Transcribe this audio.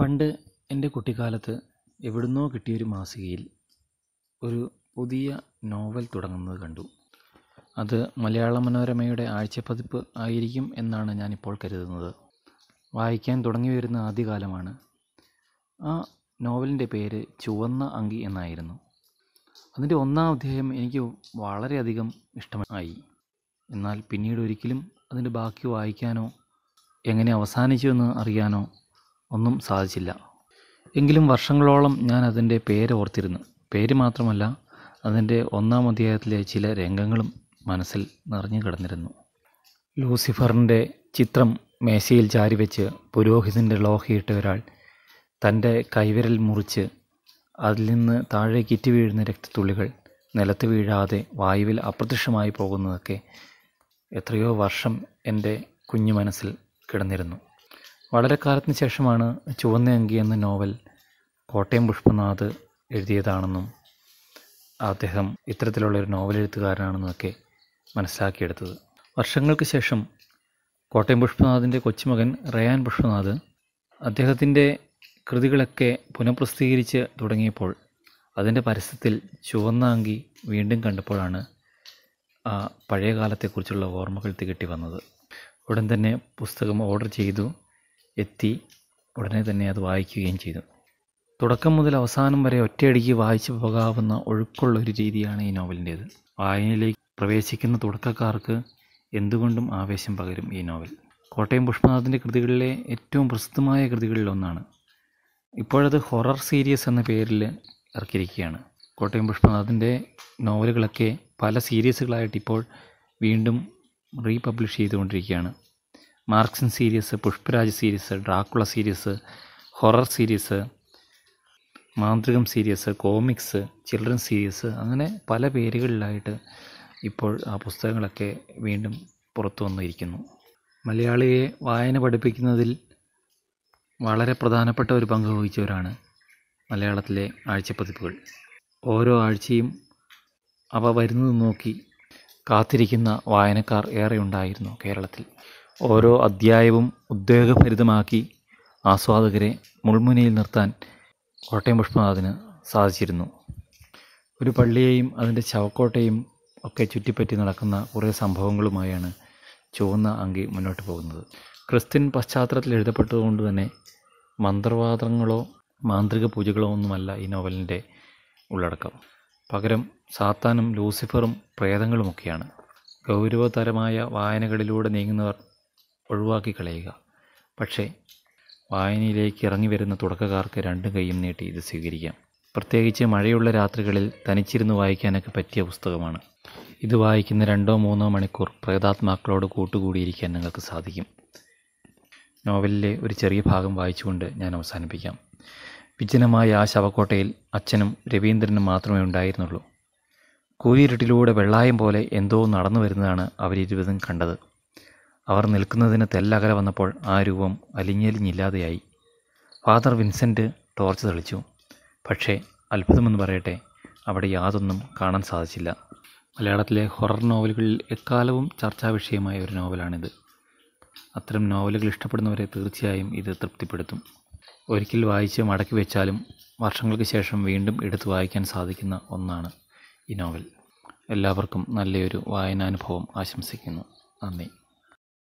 പണ്ട് എൻ്റെ കുട്ടിക്കാലത്ത് എവിടുന്നോ കിട്ടിയൊരു മാസികയിൽ ഒരു പുതിയ നോവൽ തുടങ്ങുന്നത് കണ്ടു അത് മലയാള മനോരമയുടെ ആഴ്ചപ്പതിപ്പ് ആയിരിക്കും എന്നാണ് ഞാനിപ്പോൾ കരുതുന്നത് വായിക്കാൻ തുടങ്ങി വരുന്ന ആദ്യകാലമാണ് ആ നോവലിൻ്റെ പേര് ചുവന്ന അങ്കി എന്നായിരുന്നു അതിൻ്റെ ഒന്നാം അധ്യായം എനിക്ക് വളരെയധികം ഇഷ്ടമായി എന്നാൽ പിന്നീട് ഒരിക്കലും അതിൻ്റെ ബാക്കി വായിക്കാനോ എങ്ങനെ അവസാനിച്ചു എന്ന് അറിയാനോ ഒന്നും സാധിച്ചില്ല എങ്കിലും വർഷങ്ങളോളം ഞാൻ അതിൻ്റെ പേര് ഓർത്തിരുന്നു പേര് മാത്രമല്ല അതിൻ്റെ ഒന്നാം അധ്യായത്തിലെ ചില രംഗങ്ങളും മനസ്സിൽ നിറഞ്ഞു കിടന്നിരുന്നു ലൂസിഫറിൻ്റെ ചിത്രം മേശയിൽ ചാരിവെച്ച് പുരോഹിതൻ്റെ ലോഹയിട്ട ഒരാൾ തൻ്റെ കൈവിരൽ മുറിച്ച് അതിൽ നിന്ന് താഴെ കിറ്റി വീഴുന്ന രക്തത്തുള്ളികൾ നിലത്ത് വീഴാതെ വായുവിൽ അപ്രത്യക്ഷമായി പോകുന്നതൊക്കെ എത്രയോ വർഷം എൻ്റെ കുഞ്ഞു മനസ്സിൽ കിടന്നിരുന്നു വളരെ കാലത്തിന് ശേഷമാണ് ചുവന്ന അങ്കി എന്ന നോവൽ കോട്ടയം പുഷ്പനാഥ് എഴുതിയതാണെന്നും അദ്ദേഹം ഇത്തരത്തിലുള്ള ഒരു നോവൽ എഴുത്തുകാരനാണെന്നൊക്കെ മനസ്സിലാക്കിയെടുത്തത് വർഷങ്ങൾക്ക് ശേഷം കോട്ടയം പുഷ്പനാഥിൻ്റെ കൊച്ചുമകൻ റയാൻ പുഷ്പനാഥ് അദ്ദേഹത്തിൻ്റെ കൃതികളൊക്കെ പുനഃപ്രസിദ്ധീകരിച്ച് തുടങ്ങിയപ്പോൾ അതിൻ്റെ പരസ്യത്തിൽ ചുവന്ന അങ്കി വീണ്ടും കണ്ടപ്പോഴാണ് ആ പഴയ കാലത്തെക്കുറിച്ചുള്ള ഓർമ്മകൾ തികട്ടി വന്നത് ഉടൻ തന്നെ പുസ്തകം ഓർഡർ ചെയ്തു എത്തി ഉടനെ തന്നെ അത് വായിക്കുകയും ചെയ്തു തുടക്കം മുതൽ അവസാനം വരെ ഒറ്റയടിക്ക് വായിച്ചു പോകാവുന്ന ഒഴുക്കുള്ള ഒരു രീതിയാണ് ഈ നോവലിൻ്റേത് വായനയിലേക്ക് പ്രവേശിക്കുന്ന തുടക്കക്കാർക്ക് എന്തുകൊണ്ടും ആവേശം പകരും ഈ നോവൽ കോട്ടയം പുഷ്പനാഥൻ്റെ കൃതികളിലെ ഏറ്റവും പ്രസിദ്ധമായ കൃതികളിലൊന്നാണ് ഇപ്പോഴത് ഹൊറർ സീരീസ് എന്ന പേരിൽ ഇറക്കിയിരിക്കുകയാണ് കോട്ടയം പുഷ്പനാഥൻ്റെ നോവലുകളൊക്കെ പല സീരീസുകളായിട്ട് ഇപ്പോൾ വീണ്ടും റീപ്പബ്ലിഷ് ചെയ്തുകൊണ്ടിരിക്കുകയാണ് മാർക്സിൻ series Pushparaj series Dracula series horror series മാന്ത്രികം സീരീസ് കോമിക്സ് ചിൽഡ്രൻ സീരീസ് അങ്ങനെ പല പേരുകളിലായിട്ട് ഇപ്പോൾ ആ പുസ്തകങ്ങളൊക്കെ വീണ്ടും പുറത്തു വന്നിരിക്കുന്നു മലയാളിയെ വായന പഠിപ്പിക്കുന്നതിൽ വളരെ പ്രധാനപ്പെട്ട ഒരു പങ്ക് വഹിച്ചവരാണ് മലയാളത്തിലെ ആഴ്ചപ്പതിപ്പുകൾ ഓരോ ആഴ്ചയും അവ വരുന്നത് നോക്കി കാത്തിരിക്കുന്ന വായനക്കാർ ഏറെ ഉണ്ടായിരുന്നു കേരളത്തിൽ ഓരോ അധ്യായവും ഉദ്വേഗഭരിതമാക്കി ആസ്വാദകരെ മുൾമുനയിൽ നിർത്താൻ കോട്ടയം പുഷ്പനാഥിന് സാധിച്ചിരുന്നു ഒരു പള്ളിയെയും അതിൻ്റെ ചവക്കോട്ടയും ഒക്കെ ചുറ്റിപ്പറ്റി നടക്കുന്ന കുറേ സംഭവങ്ങളുമായാണ് ചുവന്ന അങ്കി മുന്നോട്ട് പോകുന്നത് ക്രിസ്ത്യൻ പശ്ചാത്തലത്തിൽ എഴുതപ്പെട്ടതുകൊണ്ട് തന്നെ മന്ത്രവാദങ്ങളോ മാന്ത്രിക പൂജകളോ ഒന്നുമല്ല ഈ നോവലിൻ്റെ ഉള്ളടക്കം പകരം സാത്താനും ലൂസിഫറും പ്രേതങ്ങളുമൊക്കെയാണ് ഗൗരവതരമായ വായനകളിലൂടെ നീങ്ങുന്നവർ ഒഴിവാക്കി കളയുക പക്ഷേ വായനയിലേക്ക് ഇറങ്ങി വരുന്ന തുടക്കക്കാർക്ക് രണ്ടും കൈയും നീട്ടി ഇത് സ്വീകരിക്കാം പ്രത്യേകിച്ച് മഴയുള്ള രാത്രികളിൽ തനിച്ചിരുന്ന് വായിക്കാനൊക്കെ പറ്റിയ പുസ്തകമാണ് ഇത് വായിക്കുന്ന രണ്ടോ മൂന്നോ മണിക്കൂർ പ്രേതാത്മാക്കളോട് കൂട്ടുകൂടിയിരിക്കാൻ നിങ്ങൾക്ക് സാധിക്കും നോവലിലെ ഒരു ചെറിയ ഭാഗം വായിച്ചുകൊണ്ട് ഞാൻ അവസാനിപ്പിക്കാം വിജനമായ ആ ശവക്കോട്ടയിൽ അച്ഛനും രവീന്ദ്രനും മാത്രമേ ഉണ്ടായിരുന്നുള്ളൂ കൂരിരുട്ടിലൂടെ വെള്ളായം പോലെ എന്തോ നടന്നു വരുന്നതാണ് അവരിരുവതും കണ്ടത് അവർ നിൽക്കുന്നതിന് തെല്ലകല വന്നപ്പോൾ ആ രൂപം അലിഞ്ഞലിഞ്ഞില്ലാതെയായി ഫാദർ വിൻസെൻ്റ് ടോർച്ച് തെളിച്ചു പക്ഷേ അത്ഭുതമെന്ന് പറയട്ടെ അവിടെ യാതൊന്നും കാണാൻ സാധിച്ചില്ല മലയാളത്തിലെ ഹൊറർ നോവലുകളിൽ എക്കാലവും ചർച്ചാ വിഷയമായ ഒരു നോവലാണിത് അത്തരം നോവലുകൾ ഇഷ്ടപ്പെടുന്നവരെ തീർച്ചയായും ഇത് തൃപ്തിപ്പെടുത്തും ഒരിക്കൽ വായിച്ച് മടക്കി വെച്ചാലും വർഷങ്ങൾക്ക് ശേഷം വീണ്ടും എടുത്തു വായിക്കാൻ സാധിക്കുന്ന ഒന്നാണ് ഈ നോവൽ എല്ലാവർക്കും നല്ലൊരു വായനാനുഭവം ആശംസിക്കുന്നു നന്ദി